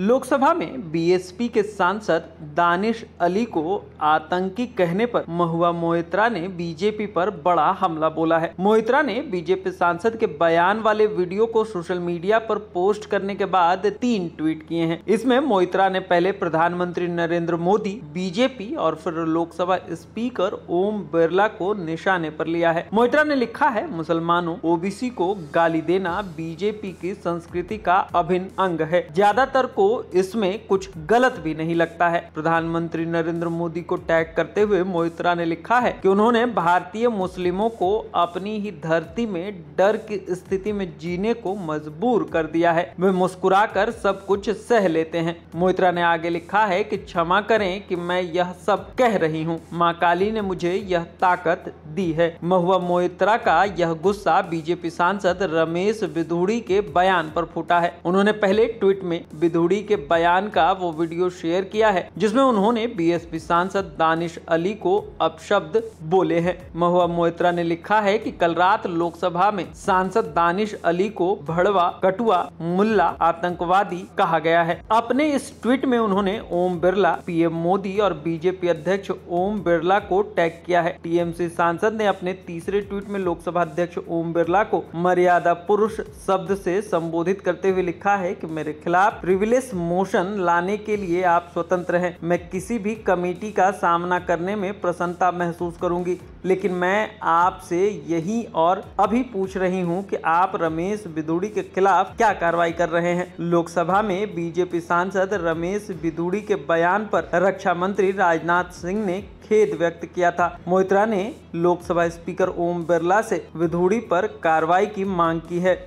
लोकसभा में बीएसपी के सांसद दानिश अली को आतंकी कहने पर महुआ मोहित्रा ने बीजेपी पर बड़ा हमला बोला है मोहित्रा ने बीजेपी सांसद के बयान वाले वीडियो को सोशल मीडिया पर पोस्ट करने के बाद तीन ट्वीट किए हैं इसमें मोहित्रा ने पहले प्रधानमंत्री नरेंद्र मोदी बीजेपी और फिर लोकसभा स्पीकर ओम बिरला को निशाने पर लिया है मोहित्रा ने लिखा है मुसलमानों ओबीसी को गाली देना बीजेपी की संस्कृति का अभिन्न अंग है ज्यादातर को को इसमें कुछ गलत भी नहीं लगता है प्रधानमंत्री नरेंद्र मोदी को टैग करते हुए मोहित्रा ने लिखा है कि उन्होंने भारतीय मुस्लिमों को अपनी ही धरती में डर की स्थिति में जीने को मजबूर कर दिया है वे मुस्कुराकर सब कुछ सह लेते हैं मोहित्रा ने आगे लिखा है कि क्षमा करें कि मैं यह सब कह रही हूँ माँ काली ने मुझे यह ताकत दी है महुआ मोहित्रा का यह गुस्सा बीजेपी सांसद रमेश बिधूड़ी के बयान पर फूटा है उन्होंने पहले ट्वीट में विधूड़ी पुरी के बयान का वो वीडियो शेयर किया है जिसमें उन्होंने बीएसपी सांसद दानिश अली को अपशब्द बोले हैं महुआ मोहित्रा ने लिखा है कि कल रात लोकसभा में सांसद दानिश अली को भड़वा कटुआ मुल्ला आतंकवादी कहा गया है अपने इस ट्वीट में उन्होंने ओम बिरला पीएम मोदी और बीजेपी अध्यक्ष ओम बिरला को टैग किया है टीएमसी सांसद ने अपने तीसरे ट्वीट में लोकसभा अध्यक्ष ओम बिरला को मर्यादा पुरुष शब्द से संबोधित करते हुए लिखा है कि मेरे खिलाफ रिविले विशेष मोशन लाने के लिए आप स्वतंत्र हैं मैं किसी भी कमेटी का सामना करने में प्रसन्नता महसूस करूंगी लेकिन मैं आपसे यही और अभी पूछ रही हूं कि आप रमेश बिदुड़ी के खिलाफ क्या कार्रवाई कर रहे हैं लोकसभा में बीजेपी सांसद रमेश बिदुड़ी के बयान पर रक्षा मंत्री राजनाथ सिंह ने खेद व्यक्त किया था मोहित्रा ने लोकसभा स्पीकर ओम बिरला से विधुड़ी पर कार्रवाई की मांग की है